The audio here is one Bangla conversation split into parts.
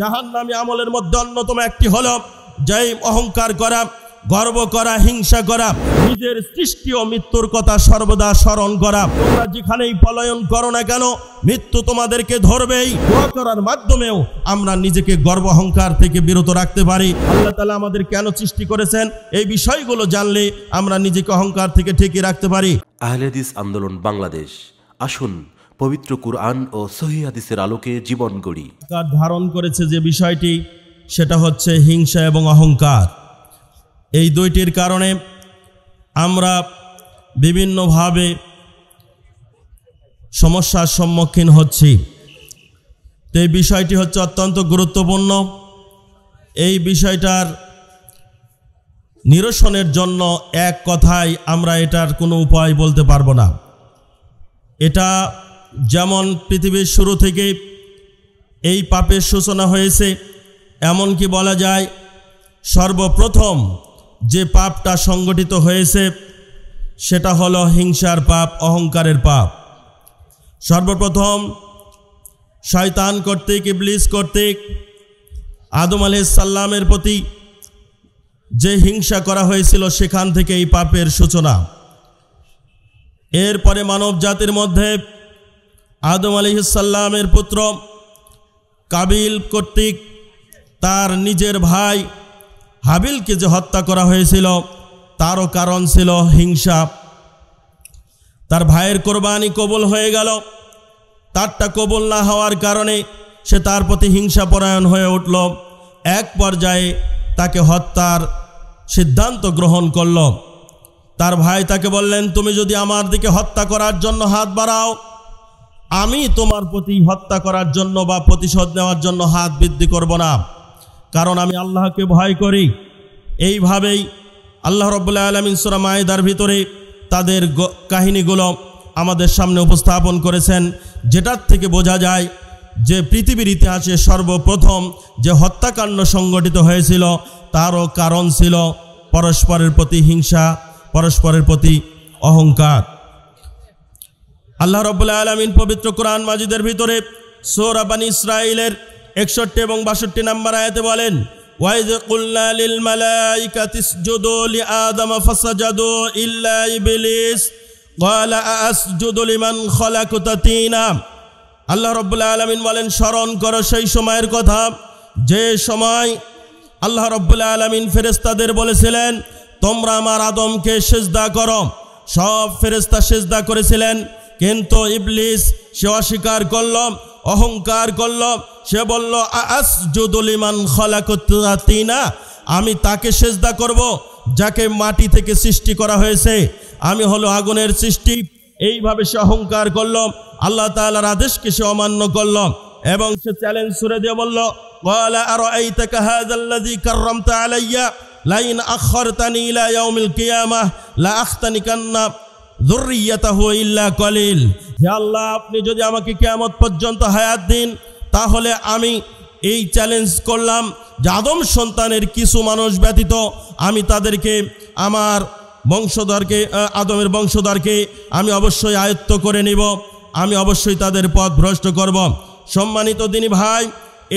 জাহান নামী আমলের মধ্যে অন্যতম একটি হল যাই অহংকার করা গর্ব করা হিংসা করা নিজের সৃষ্টি ও মৃত্যুর কথা সর্বদা স্মরণ করা তোমরা যেখানেই পলায়ন করো না কেন মৃত্যু তোমাদেরকে ধরবেই দোয়া করার মাধ্যমেও আমরা নিজেকে গর্ব অহংকার থেকে বিরত রাখতে পারি আল্লাহ তালা আমাদের কেন সৃষ্টি করেছেন এই বিষয়গুলো জানলে আমরা নিজেকে অহংকার থেকে ঠিকই রাখতে পারি আহলেদিস আন্দোলন বাংলাদেশ আসুন পবিত্র কুরআন ও সহি আলোকে জীবন গড়ি তার ধারণ করেছে যে বিষয়টি সেটা হচ্ছে হিংসা এবং অহংকার এই দুইটির কারণে আমরা বিভিন্নভাবে সমস্যার সম্মুখীন হচ্ছি তো এই বিষয়টি হচ্ছে অত্যন্ত গুরুত্বপূর্ণ এই বিষয়টার নিরসনের জন্য এক কথায় আমরা এটার কোনো উপায় বলতে পারবো না এটা যেমন পৃথিবীর শুরু থেকে এই পাপের সূচনা হয়েছে এমন কি বলা যায় সর্বপ্রথম যে পাপটা সংগঠিত হয়েছে সেটা হলো হিংসার পাপ অহংকারের পাপ সর্বপ্রথম শয়তান কর্তৃক ইবলিস কর্তৃক আদম সাল্লামের প্রতি যে হিংসা করা হয়েছিল সেখান থেকে এই পাপের সূচনা এরপরে মানব জাতির মধ্যে আদম আলিহাল্লামের পুত্র কাবিল কর্তৃক তার নিজের ভাই হাবিলকে যে হত্যা করা হয়েছিল তারও কারণ ছিল হিংসা তার ভাইয়ের কোরবানি কবল হয়ে গেল তারটা কবল না হওয়ার কারণে সে তার প্রতি হিংসা পরায়ণ হয়ে উঠল এক পর্যায়ে তাকে হত্যার সিদ্ধান্ত গ্রহণ করল তার ভাই তাকে বললেন তুমি যদি আমার দিকে হত্যা করার জন্য হাত বাড়াও আমি তোমার প্রতি হত্যা করার জন্য বা প্রতিশোধ নেওয়ার জন্য হাত বৃদ্ধি করব না কারণ আমি আল্লাহকে ভয় করি এইভাবেই আল্লাহ রব্বুল্লাহ আলমিন সুরা মায়েদার ভিতরে তাদের কাহিনীগুলো আমাদের সামনে উপস্থাপন করেছেন যেটার থেকে বোঝা যায় যে পৃথিবীর ইতিহাসে সর্বপ্রথম যে হত্যাকাণ্ড সংগঠিত হয়েছিল তারও কারণ ছিল পরস্পরের প্রতি হিংসা পরস্পরের প্রতি অহংকার আল্লাহ রব্বুল্লাহ আলমিন পবিত্র কোরআন মাজিদের ভিতরে সোহরাবান ইসরায়েলের একষট্টি এবং বাষট্টি নাম্বার আয়াতে বলেন وإذ قلنا للملائكة اسجدوا لآدم فسجدوا إلا إبليس قال أسجد لمن خلقت تينا আল্লাহ রব্বুল আলমিন বলেন স্মরণ করো সেই সময়ের কথা যে সময় আল্লাহ রব্বুল আলমিন ফেরেস্তাদের বলেছিলেন তোমরা আমার আদমকে সেজদা করো সব ফেরেস্তা সেজদা করেছিলেন কিন্তু ইবলিস সে অস্বীকার করল অহংকার করল সে বলল খলা করতে না আমি তাকে সেজদা করব যাকে মাটি থেকে সৃষ্টি করা হয়েছে আমি হলো আগুনের সৃষ্টি এইভাবে সে অহংকার করল আল্লাহ তালার আদেশকে সে অমান্য করল এবং সে চ্যালেঞ্জ সুরে দিয়ে বলল লাইন আখর তানি ইলা ইয়াউমিল কিয়ামাহ লা কান্না আল্লাহ আপনি যদি আমাকে কেয়ামত পর্যন্ত হায়াত দিন তাহলে আমি এই চ্যালেঞ্জ করলাম যাদম সন্তানের কিছু মানুষ ব্যতীত আমি তাদেরকে আমার বংশধরকে আদমের বংশধরকে আমি অবশ্যই আয়ত্ত করে নিব আমি অবশ্যই তাদের পথ ভ্রষ্ট করব সম্মানিত দিনী ভাই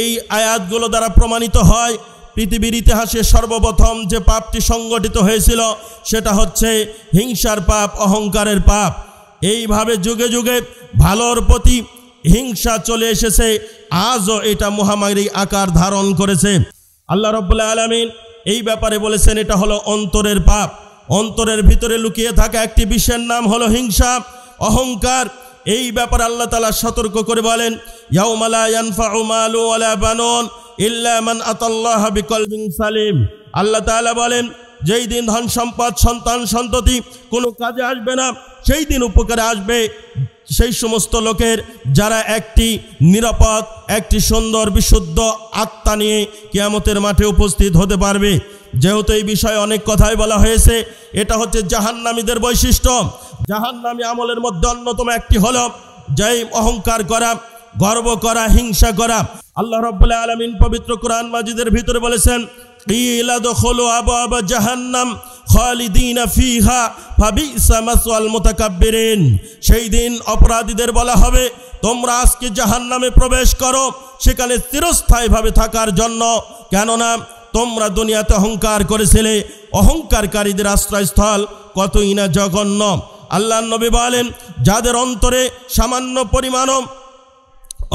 এই আয়াতগুলো দ্বারা প্রমাণিত হয় পৃথিবীর ইতিহাসে সর্বপ্রথম যে পাপটি সংগঠিত হয়েছিল সেটা হচ্ছে হিংসার পাপ অহংকারের পাপ এইভাবে যুগে যুগে ভালোর প্রতি হিংসা চলে এসেছে আজও এটা মহামারী আকার ধারণ করেছে আল্লাহ রবাহ আলমিন এই ব্যাপারে বলেছেন এটা হলো অন্তরের পাপ অন্তরের ভিতরে লুকিয়ে থাকা একটি বিশ্বের নাম হলো হিংসা অহংকার এই ব্যাপারে আল্লাহ তালা সতর্ক করে বলেন ইয়াউমালা ইয়ানফা উমালু আলা বানন ইল্লামান আতাল্লাহ বিকলবিন সালিম আল্লাহ বলেন যেই দিন ধন সম্পদ সন্তান সন্ততি কোনো কাজে আসবে না সেই দিন উপকারে আসবে সেই সমস্ত লোকের যারা একটি নিরাপদ একটি সুন্দর বিশুদ্ধ আত্মা নিয়ে কেয়ামতের মাঠে উপস্থিত হতে পারবে যেহেতু এই বিষয়ে অনেক কথাই বলা হয়েছে এটা হচ্ছে জাহান্নামীদের বৈশিষ্ট্য জাহান্নামী আমলের মধ্যে অন্যতম একটি হল যেই অহংকার করা গর্ব করা হিংসা করা আল্লাহ রব্বুল্লাহ আলমিন পবিত্র কোরআন মাজিদের ভিতরে বলেছেন ফিহা সেই দিন অপরাধীদের বলা হবে তোমরা আজকে নামে প্রবেশ করো সেখানে চিরস্থায়ীভাবে থাকার জন্য কেননা তোমরা দুনিয়াতে অহংকার করেছিলে অহংকারকারীদের আশ্রয়স্থল কতই না জঘন্য আল্লাহ নবী বলেন যাদের অন্তরে সামান্য পরিমাণও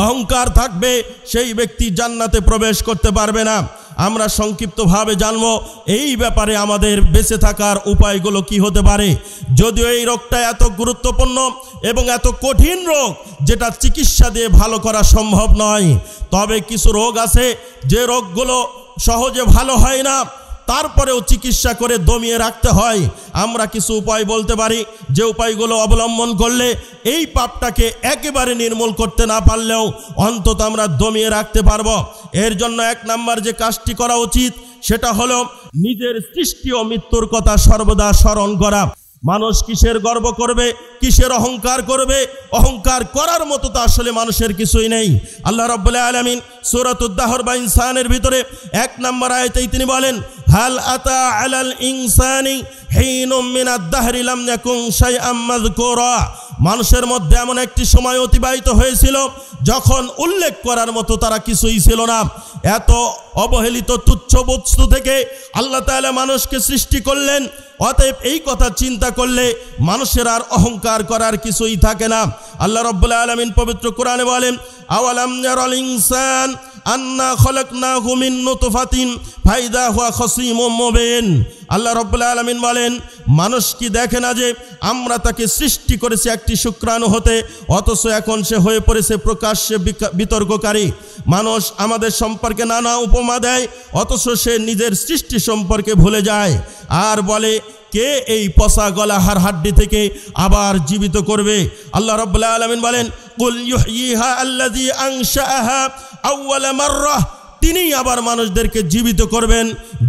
অহংকার থাকবে সেই ব্যক্তি জান্নাতে প্রবেশ করতে পারবে না আমরা সংক্ষিপ্তভাবে জানব এই ব্যাপারে আমাদের বেঁচে থাকার উপায়গুলো কি হতে পারে যদিও এই রোগটা এত গুরুত্বপূর্ণ এবং এত কঠিন রোগ যেটা চিকিৎসা দিয়ে ভালো করা সম্ভব নয় তবে কিছু রোগ আছে যে রোগগুলো সহজে ভালো হয় না তারপরেও চিকিৎসা করে দমিয়ে রাখতে হয় আমরা কিছু উপায় বলতে পারি যে উপায়গুলো অবলম্বন করলে এই পাপটাকে একেবারে নির্মূল করতে না পারলেও অন্তত আমরা দমিয়ে রাখতে পারব এর জন্য এক নাম্বার যে কাজটি করা উচিত সেটা হলো নিজের সৃষ্টি ও মৃত্যুর কথা সর্বদা স্মরণ করা মানুষ কিসের গর্ব করবে কিসের অহংকার করবে অহংকার করার মতো তো আসলে মানুষের কিছুই নেই আল্লাহ রব্বুল্লাহ আলমিন সুরত উদ্দাহর বা ইনসানের ভিতরে এক নম্বর আয়তেই তিনি বলেন হাল আতা আলাল ইনসানি মানুষের মধ্যে এমন একটি সময় অতিবাহিত হয়েছিল যখন উল্লেখ করার মতো তারা কিছুই ছিল না এত অবহেলিত তুচ্ছ বস্তু থেকে আল্লাহ তালা মানুষকে সৃষ্টি করলেন অতএব এই কথা চিন্তা করলে মানুষের আর অহংকার করার কিছুই থাকে না আল্লাহ রব্বুল্লাহ আলমিন পবিত্র কোরআনে বলেন আওয়ালাম ইনসান আন্না খলক না হুমিন নুতফাতিন ফাইদা হুয়া খসিম মোবেন আল্লাহ রব্বুল্লা আলমিন বলেন মানুষ কি দেখে না যে আমরা তাকে সৃষ্টি করেছি একটি শুক্রাণু হতে অথচ এখন সে হয়ে পড়েছে প্রকাশ্যে বিতর্ককারী মানুষ আমাদের সম্পর্কে নানা উপমা দেয় অথচ সে নিজের সৃষ্টি সম্পর্কে ভুলে যায় আর বলে কে এই পশা গলা হার হাড্ডি থেকে আবার জীবিত করবে আল্লাহ রব্লা আলমিন বলেন ইহা আল্লাহ মার তিনি আবার মানুষদেরকে জীবিত করবেন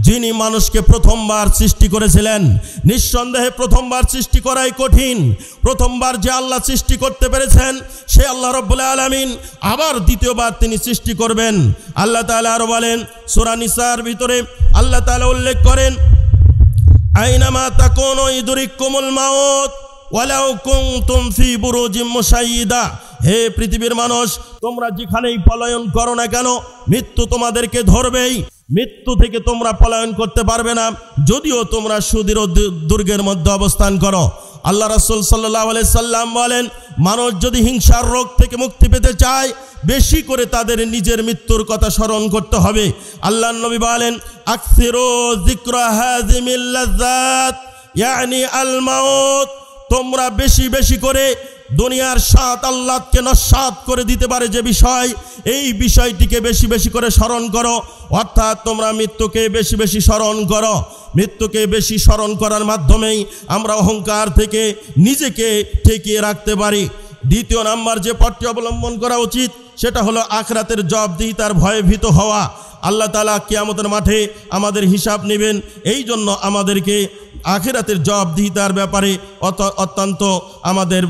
যিনি মানুষকে প্রথমবার সৃষ্টি করেছিলেন নিঃসন্দেহে প্রথমবার সৃষ্টি করাই কঠিন প্রথমবার যে আল্লাহ সৃষ্টি করতে পেরেছেন সে আল্লাহ রব্বুল্লাহ আলমিন আবার দ্বিতীয়বার তিনি সৃষ্টি করবেন আল্লাহ তালা আরও বলেন সোরানিসার ভিতরে আল্লাহ তালা উল্লেখ করেন আইনামা কোন ইদুরিক কোমল মাওত ওয়ালাউ কুম তুমফি হে পৃথিবীর মানুষ তোমরা যেখানেই পলায়ন করো না কেন মৃত্যু তোমাদেরকে ধরবেই মৃত্যু থেকে তোমরা পলায়ন করতে পারবে না যদিও তোমরা সুদীর দুর্গের মধ্যে অবস্থান করো আল্লাহ রসুল সাল্লাহ সাল্লাম বলেন মানুষ যদি হিংসার রোগ থেকে মুক্তি পেতে চায় বেশি করে তাদের নিজের মৃত্যুর কথা স্মরণ করতে হবে আল্লাহ নবী বলেন ইয়ানি তোমরা বেশি বেশি করে দুনিয়ার সাত আল্লাহকে নস্বাত করে দিতে পারে যে বিষয় এই বিষয়টিকে বেশি বেশি করে স্মরণ করো অর্থাৎ তোমরা মৃত্যুকে বেশি বেশি স্মরণ করো মৃত্যুকে বেশি স্মরণ করার মাধ্যমেই আমরা অহংকার থেকে নিজেকে ঠেকিয়ে রাখতে পারি দ্বিতীয় নাম্বার যে পথটি অবলম্বন করা উচিত সেটা হলো আখরাতের দিই তার ভয়ভীত হওয়া আল্লাহ তালা কেয়ামতের মাঠে আমাদের হিসাব নেবেন এই জন্য আমাদেরকে আখেরাতের জবাবদিহিতার ব্যাপারে অত অত্যন্ত আমাদের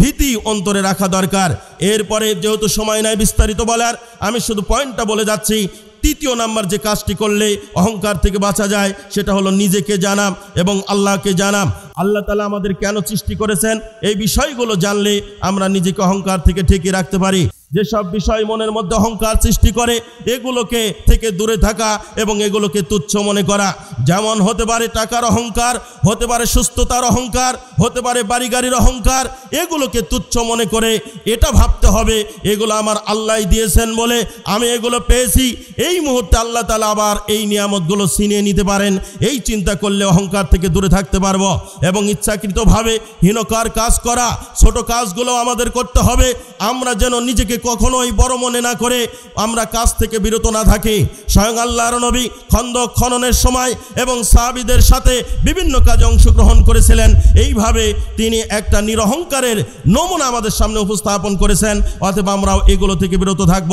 ভীতি অন্তরে রাখা দরকার এরপরে যেহেতু সময় নাই বিস্তারিত বলার আমি শুধু পয়েন্টটা বলে যাচ্ছি তৃতীয় নাম্বার যে কাজটি করলে অহংকার থেকে বাঁচা যায় সেটা হলো নিজেকে জানাম এবং আল্লাহকে জানাম আল্লাহ তালা আমাদের কেন সৃষ্টি করেছেন এই বিষয়গুলো জানলে আমরা নিজেকে অহংকার থেকে ঠেকিয়ে রাখতে পারি যেসব বিষয় মনের মধ্যে অহংকার সৃষ্টি করে এগুলোকে থেকে দূরে থাকা এবং এগুলোকে তুচ্ছ মনে করা যেমন হতে পারে টাকার অহংকার হতে পারে সুস্থতার অহংকার হতে পারে বাড়ি গাড়ির অহংকার এগুলোকে তুচ্ছ মনে করে এটা ভাবতে হবে এগুলো আমার আল্লাহ দিয়েছেন বলে আমি এগুলো পেয়েছি এই মুহূর্তে আল্লাহ তালা আবার এই নিয়ামতগুলো ছিনিয়ে নিতে পারেন এই চিন্তা করলে অহংকার থেকে দূরে থাকতে পারব এবং ইচ্ছাকৃতভাবে হীনকার কাজ করা ছোট কাজগুলো আমাদের করতে হবে আমরা যেন নিজেকে কখনোই বড় মনে না করে আমরা কাজ থেকে বিরত না থাকি স্বয়ং আল্লাহর নবী খন্দ খননের সময় এবং সাহাবিদের সাথে বিভিন্ন কাজে অংশগ্রহণ করেছিলেন এইভাবে তিনি একটা নিরহংকারের নমুনা আমাদের সামনে উপস্থাপন করেছেন অথবা আমরাও এগুলো থেকে বিরত থাকব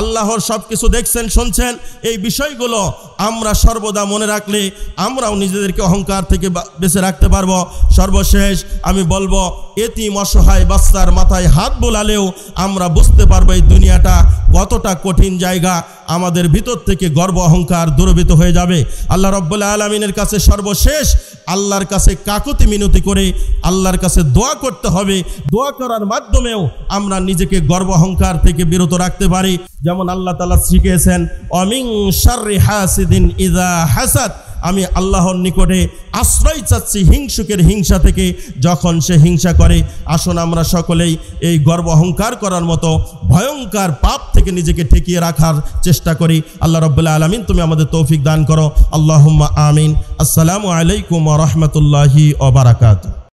আল্লাহর সব কিছু দেখছেন শুনছেন এই বিষয়গুলো আমরা সর্বদা মনে রাখলে আমরাও নিজেদেরকে অহংকার থেকে বেঁচে রাখতে পারব সর্বশেষ আমি বলবো এতিম অসহায় বাচ্চার মাথায় হাত বোলালেও আমরা বুঝতে পারবো এই দুনিয়াটা কতটা কঠিন জায়গা আমাদের ভিতর থেকে গর্ব অহংকার দুরবিত হয়ে যাবে আল্লাহ রব্বুল্লা আলমিনের কাছে সর্বশেষ আল্লাহর কাছে কাকতি মিনতি করে আল্লাহর কাছে দোয়া করতে হবে দোয়া করার মাধ্যমেও আমরা নিজেকে গর্ব অহংকার থেকে বিরত রাখতে পারি যেমন আল্লাহ তালা শিখিয়েছেন অমিং সার্রি হাসিদিন ইদা হাসাদ আমি আল্লাহর নিকটে আশ্রয় চাচ্ছি হিংসুকের হিংসা থেকে যখন সে হিংসা করে আসুন আমরা সকলেই এই গর্ব অহংকার করার মতো ভয়ঙ্কর পাপ থেকে নিজেকে ঠেকিয়ে রাখার চেষ্টা করি আল্লাহ রব্বুল্লা আলমিন তুমি আমাদের তৌফিক দান করো আল্লাহ আমিন আসসালামু আলাইকুম রহমতুল্লাহি ওবরাকাতু